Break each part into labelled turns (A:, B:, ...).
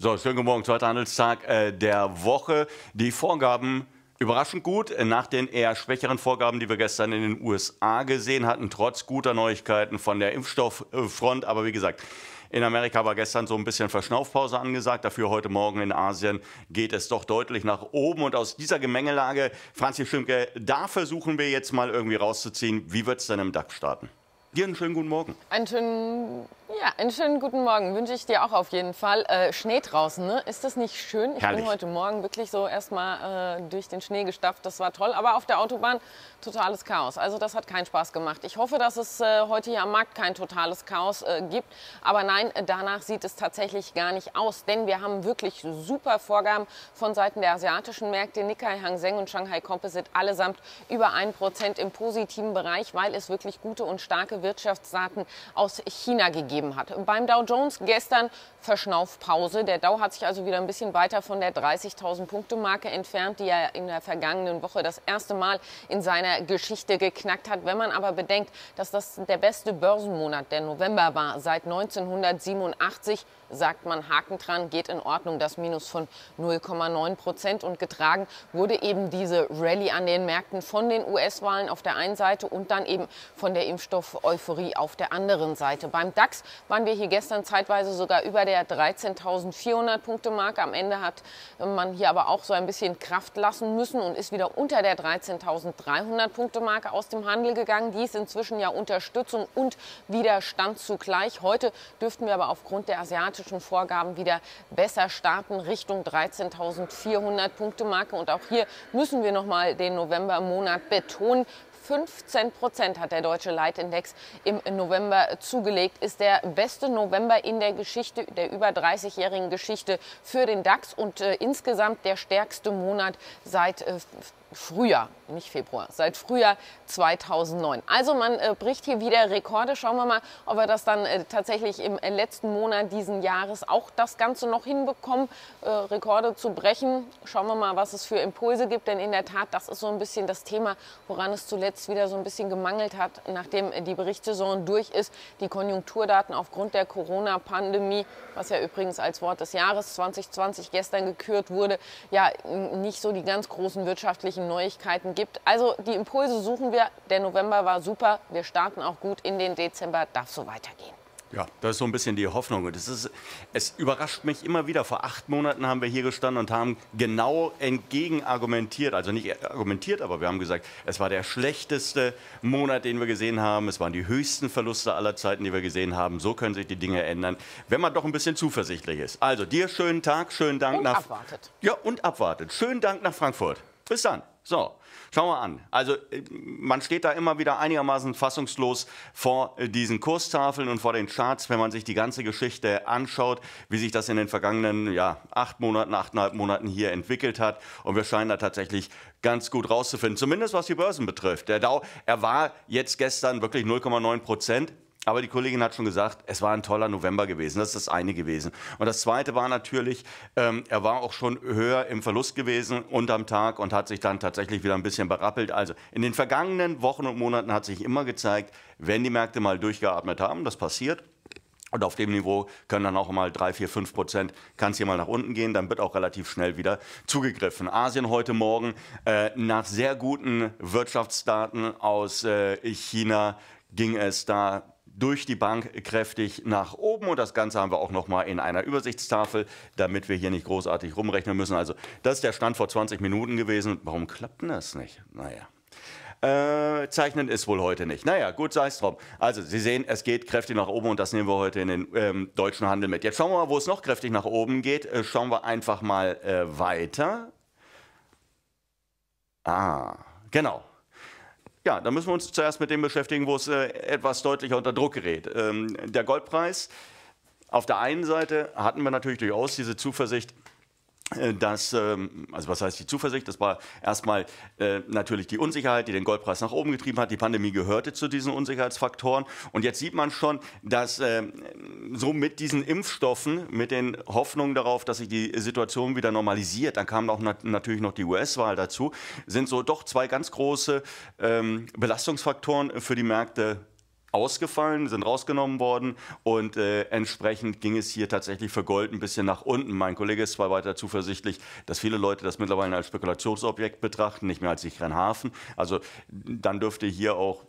A: So, schönen guten Morgen, zweiter Handelstag äh, der Woche. Die Vorgaben überraschend gut nach den eher schwächeren Vorgaben, die wir gestern in den USA gesehen hatten, trotz guter Neuigkeiten von der Impfstofffront. Aber wie gesagt, in Amerika war gestern so ein bisschen Verschnaufpause angesagt. Dafür heute Morgen in Asien geht es doch deutlich nach oben. Und aus dieser Gemengelage, Franzis Schimke, da versuchen wir jetzt mal irgendwie rauszuziehen, wie wird es denn im DAX starten? Dir einen schönen guten Morgen.
B: Einen schönen ja, einen schönen guten Morgen wünsche ich dir auch auf jeden Fall. Äh, Schnee draußen, ne? Ist das nicht schön? Ich Herrlich. bin heute Morgen wirklich so erstmal äh, durch den Schnee gestafft. Das war toll. Aber auf der Autobahn totales Chaos. Also das hat keinen Spaß gemacht. Ich hoffe, dass es äh, heute hier am Markt kein totales Chaos äh, gibt. Aber nein, äh, danach sieht es tatsächlich gar nicht aus. Denn wir haben wirklich super Vorgaben von Seiten der asiatischen Märkte. Nikkei, Hang Seng und Shanghai Composite allesamt über 1% im positiven Bereich, weil es wirklich gute und starke Wirtschaftsdaten aus China gegeben gegeben hat. Beim Dow Jones gestern Verschnaufpause. Der Dow hat sich also wieder ein bisschen weiter von der 30.000 Punkte Marke entfernt, die er in der vergangenen Woche das erste Mal in seiner Geschichte geknackt hat. Wenn man aber bedenkt, dass das der beste Börsenmonat der November war seit 1987, sagt man Haken dran, geht in Ordnung, das Minus von 0,9 Prozent. Und getragen wurde eben diese Rallye an den Märkten von den US-Wahlen auf der einen Seite und dann eben von der Impfstoff-Euphorie auf der anderen Seite. Beim DAX waren wir hier gestern zeitweise sogar über der 13.400 Punkte Marke. Am Ende hat äh, man hier aber auch so ein bisschen Kraft lassen müssen und ist wieder unter der 13.300 Punkte Marke aus dem Handel gegangen. Dies inzwischen ja Unterstützung und Widerstand zugleich. Heute dürften wir aber aufgrund der asiatischen Vorgaben wieder besser starten Richtung 13.400 Punkte Marke und auch hier müssen wir nochmal den November Monat betonen. 15 Prozent hat der deutsche Leitindex im November zugelegt. Ist der beste November in der Geschichte, der über 30-jährigen Geschichte für den DAX und äh, insgesamt der stärkste Monat seit äh, Frühjahr, nicht Februar, seit Frühjahr 2009. Also man äh, bricht hier wieder Rekorde. Schauen wir mal, ob wir das dann äh, tatsächlich im äh, letzten Monat diesen Jahres auch das Ganze noch hinbekommen, äh, Rekorde zu brechen. Schauen wir mal, was es für Impulse gibt, denn in der Tat, das ist so ein bisschen das Thema, woran es zuletzt wieder so ein bisschen gemangelt hat, nachdem äh, die Berichtssaison durch ist. Die Konjunkturdaten aufgrund der Corona-Pandemie, was ja übrigens als Wort des Jahres 2020 gestern gekürt wurde, ja nicht so die ganz großen wirtschaftlichen täglichen Neuigkeiten gibt. Also die Impulse suchen wir. Der November war super. Wir starten auch gut in den Dezember. Darf so weitergehen.
A: Ja, das ist so ein bisschen die Hoffnung. Das ist, es überrascht mich immer wieder. Vor acht Monaten haben wir hier gestanden und haben genau entgegen argumentiert. Also nicht argumentiert, aber wir haben gesagt, es war der schlechteste Monat, den wir gesehen haben. Es waren die höchsten Verluste aller Zeiten, die wir gesehen haben. So können sich die Dinge ändern, wenn man doch ein bisschen zuversichtlich ist. Also dir schönen Tag, schönen Dank und nach. Abwartet. Ja, und abwartet. Schönen Dank nach Frankfurt. Bis dann. So, schauen wir an. Also äh, man steht da immer wieder einigermaßen fassungslos vor äh, diesen Kurstafeln und vor den Charts, wenn man sich die ganze Geschichte anschaut, wie sich das in den vergangenen ja, acht Monaten, achteinhalb Monaten hier entwickelt hat. Und wir scheinen da tatsächlich ganz gut rauszufinden, zumindest was die Börsen betrifft. Der Dow, er war jetzt gestern wirklich 0,9 Prozent aber die Kollegin hat schon gesagt, es war ein toller November gewesen. Das ist das eine gewesen. Und das zweite war natürlich, ähm, er war auch schon höher im Verlust gewesen unterm Tag und hat sich dann tatsächlich wieder ein bisschen berappelt. Also in den vergangenen Wochen und Monaten hat sich immer gezeigt, wenn die Märkte mal durchgeatmet haben, das passiert, und auf dem Niveau können dann auch mal 3, 4, 5 Prozent, kann es hier mal nach unten gehen, dann wird auch relativ schnell wieder zugegriffen. Asien heute Morgen äh, nach sehr guten Wirtschaftsdaten aus äh, China ging es da durch die Bank kräftig nach oben. Und das Ganze haben wir auch nochmal in einer Übersichtstafel, damit wir hier nicht großartig rumrechnen müssen. Also das ist der Stand vor 20 Minuten gewesen. Warum klappt denn das nicht? Naja. Äh, zeichnen ist wohl heute nicht. Naja, gut, sei es drum. Also, Sie sehen, es geht kräftig nach oben und das nehmen wir heute in den ähm, deutschen Handel mit. Jetzt schauen wir mal, wo es noch kräftig nach oben geht. Äh, schauen wir einfach mal äh, weiter. Ah, genau. Ja, da müssen wir uns zuerst mit dem beschäftigen, wo es äh, etwas deutlicher unter Druck gerät. Ähm, der Goldpreis. Auf der einen Seite hatten wir natürlich durchaus diese Zuversicht, äh, dass, ähm, also was heißt die Zuversicht? Das war erstmal äh, natürlich die Unsicherheit, die den Goldpreis nach oben getrieben hat. Die Pandemie gehörte zu diesen Unsicherheitsfaktoren. Und jetzt sieht man schon, dass äh, so mit diesen Impfstoffen, mit den Hoffnungen darauf, dass sich die Situation wieder normalisiert, dann kam auch natürlich noch die US-Wahl dazu, sind so doch zwei ganz große ähm, Belastungsfaktoren für die Märkte ausgefallen, sind rausgenommen worden und äh, entsprechend ging es hier tatsächlich für Gold ein bisschen nach unten. Mein Kollege ist zwar weiter zuversichtlich, dass viele Leute das mittlerweile als Spekulationsobjekt betrachten, nicht mehr als sicheren Hafen. Also dann dürfte hier auch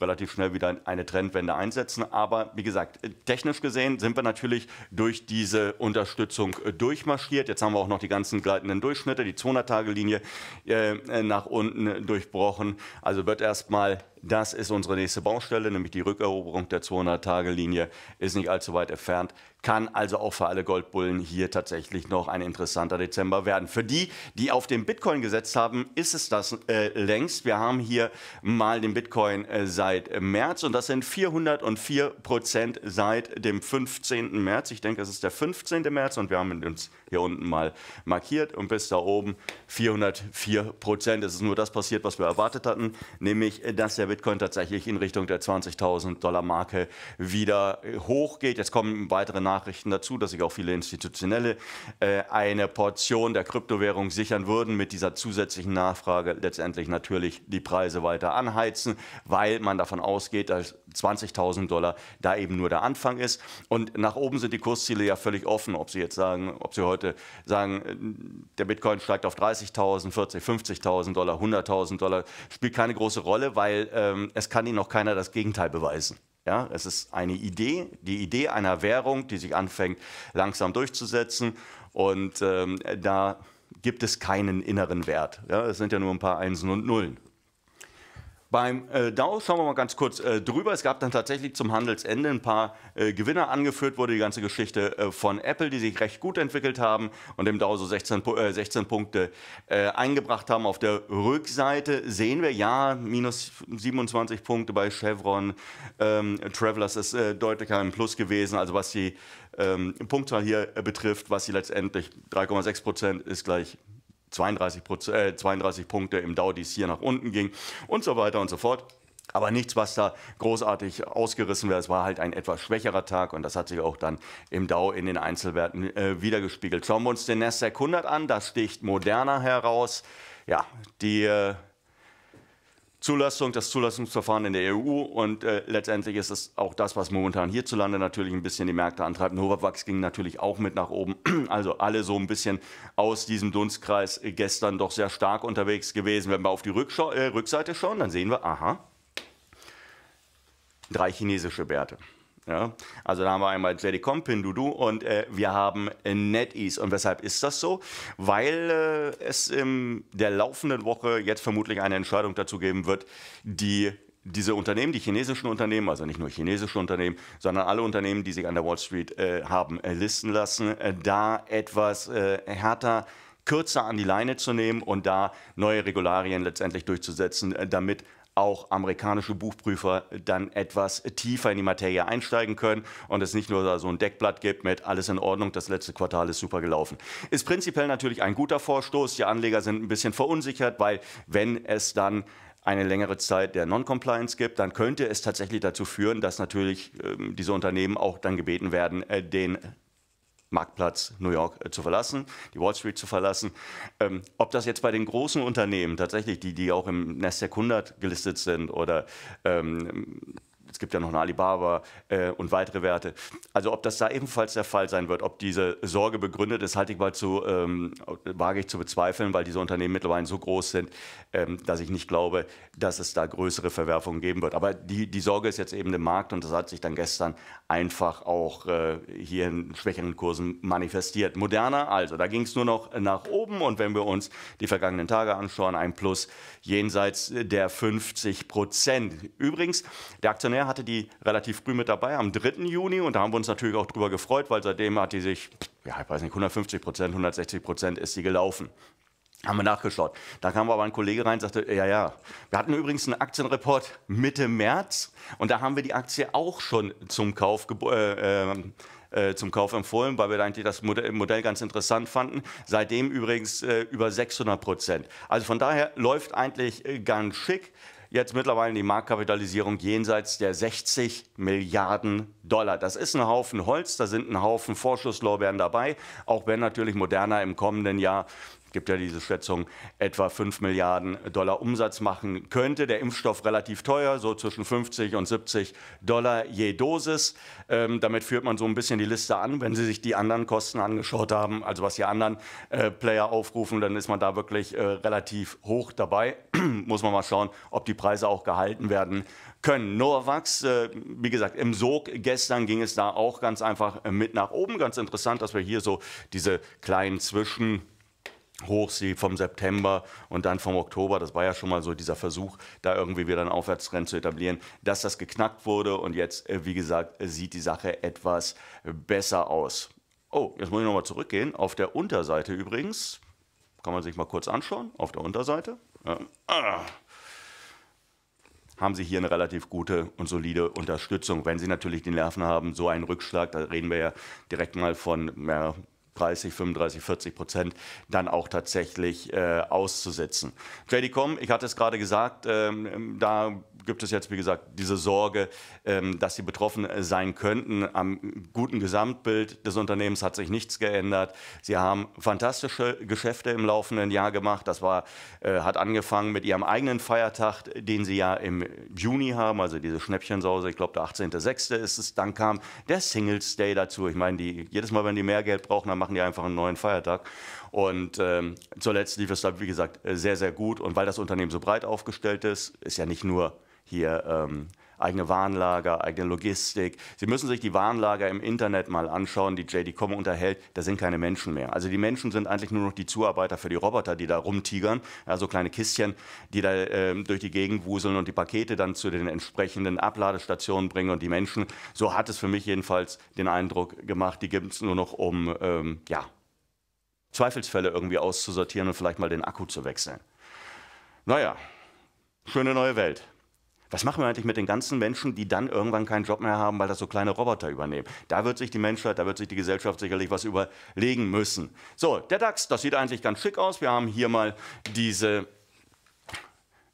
A: relativ schnell wieder eine Trendwende einsetzen. Aber wie gesagt, technisch gesehen sind wir natürlich durch diese Unterstützung äh, durchmarschiert. Jetzt haben wir auch noch die ganzen gleitenden Durchschnitte, die 200-Tage-Linie äh, nach unten durchbrochen. Also wird erstmal das ist unsere nächste Baustelle, nämlich die Rückeroberung der 200-Tage-Linie ist nicht allzu weit entfernt, kann also auch für alle Goldbullen hier tatsächlich noch ein interessanter Dezember werden. Für die, die auf den Bitcoin gesetzt haben, ist es das äh, längst. Wir haben hier mal den Bitcoin äh, seit März und das sind 404 Prozent seit dem 15. März. Ich denke, es ist der 15. März und wir haben uns hier unten mal markiert und bis da oben 404 Prozent. Es ist nur das passiert, was wir erwartet hatten, nämlich äh, dass der Bitcoin tatsächlich in Richtung der 20.000 Dollar Marke wieder äh, hochgeht. Jetzt kommen weitere Nachrichten dazu, dass sich auch viele Institutionelle äh, eine Portion der Kryptowährung sichern würden, mit dieser zusätzlichen Nachfrage letztendlich natürlich die Preise weiter anheizen, weil man davon ausgeht, dass 20.000 Dollar da eben nur der Anfang ist. Und nach oben sind die Kursziele ja völlig offen, ob Sie jetzt sagen, ob Sie heute sagen, äh, der Bitcoin steigt auf 30.000, 40.000, 50.000 Dollar, 100.000 Dollar, spielt keine große Rolle, weil ähm, es kann Ihnen noch keiner das Gegenteil beweisen. Ja, es ist eine Idee, die Idee einer Währung, die sich anfängt langsam durchzusetzen und ähm, da gibt es keinen inneren Wert. Ja, es sind ja nur ein paar Einsen und Nullen. Beim äh, Dow schauen wir mal ganz kurz äh, drüber. Es gab dann tatsächlich zum Handelsende ein paar äh, Gewinner angeführt, wurde die ganze Geschichte äh, von Apple, die sich recht gut entwickelt haben und im DAO so 16, 16 äh, Punkte äh, eingebracht haben. Auf der Rückseite sehen wir ja minus 27 Punkte bei Chevron. Ähm, Travelers ist deutlich im Plus gewesen. Also was die ähm, Punktzahl hier betrifft, was sie letztendlich 3,6 Prozent ist gleich 32, äh, 32 Punkte im Dow, die es hier nach unten ging und so weiter und so fort. Aber nichts, was da großartig ausgerissen wäre. Es war halt ein etwas schwächerer Tag und das hat sich auch dann im Dow in den Einzelwerten äh, wiedergespiegelt. Schauen wir uns den Nasdaq 100 an. Da sticht Moderna heraus. Ja, die... Äh, Zulassung, das Zulassungsverfahren in der EU und äh, letztendlich ist es auch das, was momentan hierzulande natürlich ein bisschen die Märkte antreibt. Novavax ging natürlich auch mit nach oben. Also alle so ein bisschen aus diesem Dunstkreis äh, gestern doch sehr stark unterwegs gewesen. Wenn wir auf die Rückschau äh, Rückseite schauen, dann sehen wir, aha, drei chinesische Werte. Ja, also da haben wir einmal JDCom, Pindudu und äh, wir haben NetEase. Und weshalb ist das so? Weil äh, es in der laufenden Woche jetzt vermutlich eine Entscheidung dazu geben wird, die diese Unternehmen, die chinesischen Unternehmen, also nicht nur chinesische Unternehmen, sondern alle Unternehmen, die sich an der Wall Street äh, haben äh, listen lassen, äh, da etwas äh, härter kürzer an die Leine zu nehmen und da neue Regularien letztendlich durchzusetzen, äh, damit auch amerikanische Buchprüfer dann etwas tiefer in die Materie einsteigen können und es nicht nur so ein Deckblatt gibt mit alles in Ordnung, das letzte Quartal ist super gelaufen. Ist prinzipiell natürlich ein guter Vorstoß. Die Anleger sind ein bisschen verunsichert, weil wenn es dann eine längere Zeit der Non-Compliance gibt, dann könnte es tatsächlich dazu führen, dass natürlich äh, diese Unternehmen auch dann gebeten werden, äh, den Marktplatz New York äh, zu verlassen, die Wall Street zu verlassen. Ähm, ob das jetzt bei den großen Unternehmen tatsächlich, die, die auch im Nasdaq 100 gelistet sind oder ähm, gibt ja noch eine Alibaba äh, und weitere Werte. Also ob das da ebenfalls der Fall sein wird, ob diese Sorge begründet ist, halte ich mal zu, ähm, wage ich zu bezweifeln, weil diese Unternehmen mittlerweile so groß sind, ähm, dass ich nicht glaube, dass es da größere Verwerfungen geben wird. Aber die, die Sorge ist jetzt eben im Markt und das hat sich dann gestern einfach auch äh, hier in schwächeren Kursen manifestiert. Moderner also, da ging es nur noch nach oben und wenn wir uns die vergangenen Tage anschauen, ein Plus jenseits der 50 Prozent. Übrigens, der Aktionär hat hatte die relativ früh mit dabei, am 3. Juni. Und da haben wir uns natürlich auch drüber gefreut, weil seitdem hat die sich, ja, ich weiß nicht, 150 Prozent, 160 Prozent ist sie gelaufen. Haben wir nachgeschaut. Da kam aber ein Kollege rein und sagte, ja, ja. Wir hatten übrigens einen Aktienreport Mitte März und da haben wir die Aktie auch schon zum Kauf, äh, ähm, äh, zum Kauf empfohlen, weil wir eigentlich das Modell, ganz interessant fanden. Seitdem übrigens äh, über 600 Prozent. Also von daher läuft eigentlich äh, ganz schick jetzt mittlerweile die Marktkapitalisierung jenseits der 60 Milliarden Dollar. Das ist ein Haufen Holz, da sind ein Haufen Vorschusslorbeeren dabei, auch wenn natürlich Moderna im kommenden Jahr gibt ja diese Schätzung, etwa 5 Milliarden Dollar Umsatz machen könnte. Der Impfstoff relativ teuer, so zwischen 50 und 70 Dollar je Dosis. Ähm, damit führt man so ein bisschen die Liste an. Wenn Sie sich die anderen Kosten angeschaut haben, also was die anderen äh, Player aufrufen, dann ist man da wirklich äh, relativ hoch dabei. Muss man mal schauen, ob die Preise auch gehalten werden können. Novavax, äh, wie gesagt, im Sog gestern ging es da auch ganz einfach äh, mit nach oben. Ganz interessant, dass wir hier so diese kleinen Zwischen- Hochsee vom September und dann vom Oktober, das war ja schon mal so dieser Versuch, da irgendwie wieder einen Aufwärtstrend zu etablieren, dass das geknackt wurde und jetzt, äh, wie gesagt, sieht die Sache etwas besser aus. Oh, jetzt muss ich nochmal zurückgehen. Auf der Unterseite übrigens, kann man sich mal kurz anschauen, auf der Unterseite. Ja. Ah haben sie hier eine relativ gute und solide Unterstützung. Wenn sie natürlich die Nerven haben, so einen Rückschlag, da reden wir ja direkt mal von ja, 30, 35, 40 Prozent dann auch tatsächlich äh, auszusitzen. JD.com, ich hatte es gerade gesagt, ähm, da gibt es jetzt, wie gesagt, diese Sorge, ähm, dass sie betroffen äh, sein könnten. Am guten Gesamtbild des Unternehmens hat sich nichts geändert. Sie haben fantastische Geschäfte im laufenden Jahr gemacht. Das war, äh, hat angefangen mit ihrem eigenen Feiertag, den sie ja im Juni haben, also diese Schnäppchensause, ich glaube der 18.06. ist es. Dann kam der Singles Day dazu. Ich meine, jedes Mal, wenn die mehr Geld brauchen, haben machen die einfach einen neuen Feiertag. Und ähm, zuletzt lief es da, wie gesagt, sehr, sehr gut. Und weil das Unternehmen so breit aufgestellt ist, ist ja nicht nur hier ähm, eigene Warenlager, eigene Logistik. Sie müssen sich die Warenlager im Internet mal anschauen, die JD.com unterhält, da sind keine Menschen mehr. Also die Menschen sind eigentlich nur noch die Zuarbeiter für die Roboter, die da rumtigern, also kleine Kistchen, die da äh, durch die Gegend wuseln und die Pakete dann zu den entsprechenden Abladestationen bringen und die Menschen, so hat es für mich jedenfalls den Eindruck gemacht, die gibt es nur noch um, ähm, ja, Zweifelsfälle irgendwie auszusortieren und vielleicht mal den Akku zu wechseln. Naja, schöne neue Welt. Was machen wir eigentlich mit den ganzen Menschen, die dann irgendwann keinen Job mehr haben, weil das so kleine Roboter übernehmen? Da wird sich die Menschheit, da wird sich die Gesellschaft sicherlich was überlegen müssen. So, der DAX, das sieht eigentlich ganz schick aus. Wir haben hier mal diese,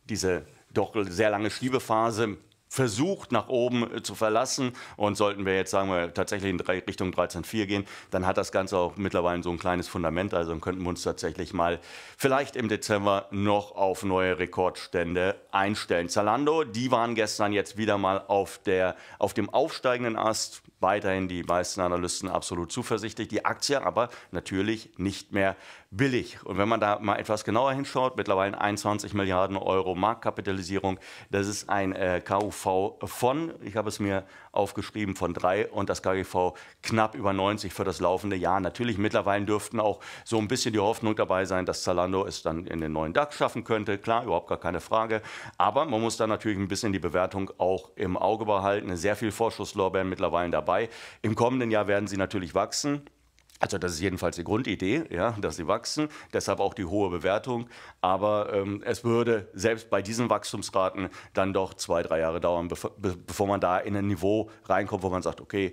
A: diese doch sehr lange Schiebephase versucht, nach oben äh, zu verlassen. Und sollten wir jetzt, sagen wir, tatsächlich in Richtung 13,4 gehen, dann hat das Ganze auch mittlerweile so ein kleines Fundament. Also dann könnten wir uns tatsächlich mal vielleicht im Dezember noch auf neue Rekordstände einstellen. Zalando, die waren gestern jetzt wieder mal auf, der, auf dem aufsteigenden Ast. Weiterhin die meisten Analysten absolut zuversichtlich. Die Aktie aber natürlich nicht mehr billig. Und wenn man da mal etwas genauer hinschaut, mittlerweile 21 Milliarden Euro Marktkapitalisierung, das ist ein äh, KUV KGV von, ich habe es mir aufgeschrieben, von 3 und das KGV knapp über 90 für das laufende Jahr. Natürlich mittlerweile dürften auch so ein bisschen die Hoffnung dabei sein, dass Zalando es dann in den neuen DAX schaffen könnte. Klar, überhaupt gar keine Frage. Aber man muss da natürlich ein bisschen die Bewertung auch im Auge behalten. Sehr viel Vorschusslorbeeren mittlerweile dabei. Im kommenden Jahr werden sie natürlich wachsen. Also das ist jedenfalls die Grundidee, ja, dass sie wachsen, deshalb auch die hohe Bewertung. Aber ähm, es würde selbst bei diesen Wachstumsraten dann doch zwei, drei Jahre dauern, bevor, bevor man da in ein Niveau reinkommt, wo man sagt, okay,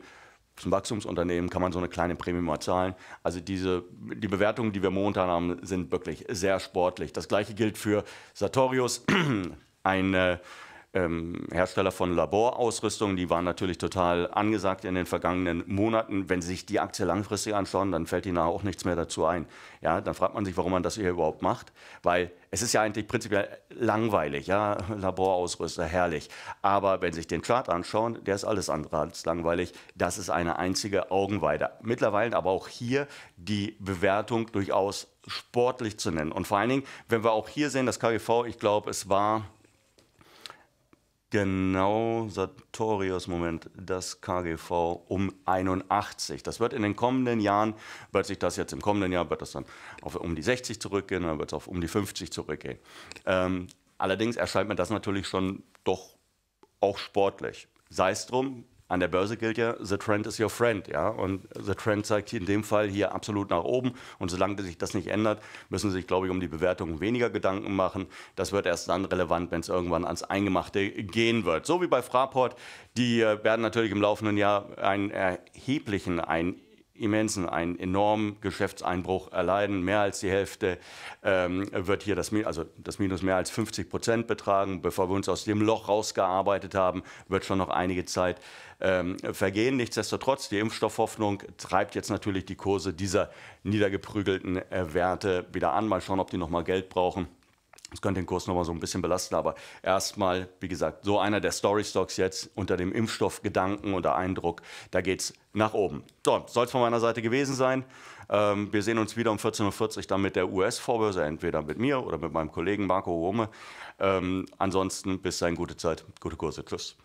A: zum Wachstumsunternehmen kann man so eine kleine Prämie mal zahlen. Also diese, die Bewertungen, die wir momentan haben, sind wirklich sehr sportlich. Das gleiche gilt für Sartorius, ein äh, ähm, Hersteller von Laborausrüstung, die waren natürlich total angesagt in den vergangenen Monaten. Wenn Sie sich die Aktie langfristig anschauen, dann fällt Ihnen auch nichts mehr dazu ein. Ja, dann fragt man sich, warum man das hier überhaupt macht, weil es ist ja eigentlich prinzipiell langweilig, ja, Laborausrüster, herrlich. Aber wenn Sie sich den Chart anschauen, der ist alles andere als langweilig. Das ist eine einzige Augenweide. Mittlerweile aber auch hier die Bewertung durchaus sportlich zu nennen. Und vor allen Dingen, wenn wir auch hier sehen, das KGV, ich glaube, es war Genau, Sartorius, Moment, das KGV um 81. Das wird in den kommenden Jahren, wird sich das jetzt im kommenden Jahr, wird das dann auf um die 60 zurückgehen, dann wird es auf um die 50 zurückgehen. Ähm, allerdings erscheint mir das natürlich schon doch auch sportlich. Sei es drum, an der Börse gilt ja, the trend is your friend, ja. Und the trend zeigt in dem Fall hier absolut nach oben. Und solange sich das nicht ändert, müssen Sie sich, glaube ich, um die Bewertung weniger Gedanken machen. Das wird erst dann relevant, wenn es irgendwann ans Eingemachte gehen wird. So wie bei Fraport, die äh, werden natürlich im laufenden Jahr einen erheblichen, einen immensen, einen enormen Geschäftseinbruch erleiden. Mehr als die Hälfte ähm, wird hier das, also das Minus mehr als 50 Prozent betragen. Bevor wir uns aus dem Loch rausgearbeitet haben, wird schon noch einige Zeit ähm, vergehen. Nichtsdestotrotz, die Impfstoffhoffnung treibt jetzt natürlich die Kurse dieser niedergeprügelten äh, Werte wieder an. Mal schauen, ob die noch mal Geld brauchen. Das könnte den Kurs nochmal so ein bisschen belasten, aber erstmal, wie gesagt, so einer der Story-Stocks jetzt unter dem Impfstoffgedanken oder Eindruck, da geht es nach oben. So, soll es von meiner Seite gewesen sein. Ähm, wir sehen uns wieder um 14.40 Uhr dann mit der US-Vorbörse, entweder mit mir oder mit meinem Kollegen Marco Rome. Ähm, ansonsten bis dahin gute Zeit, gute Kurse. Tschüss.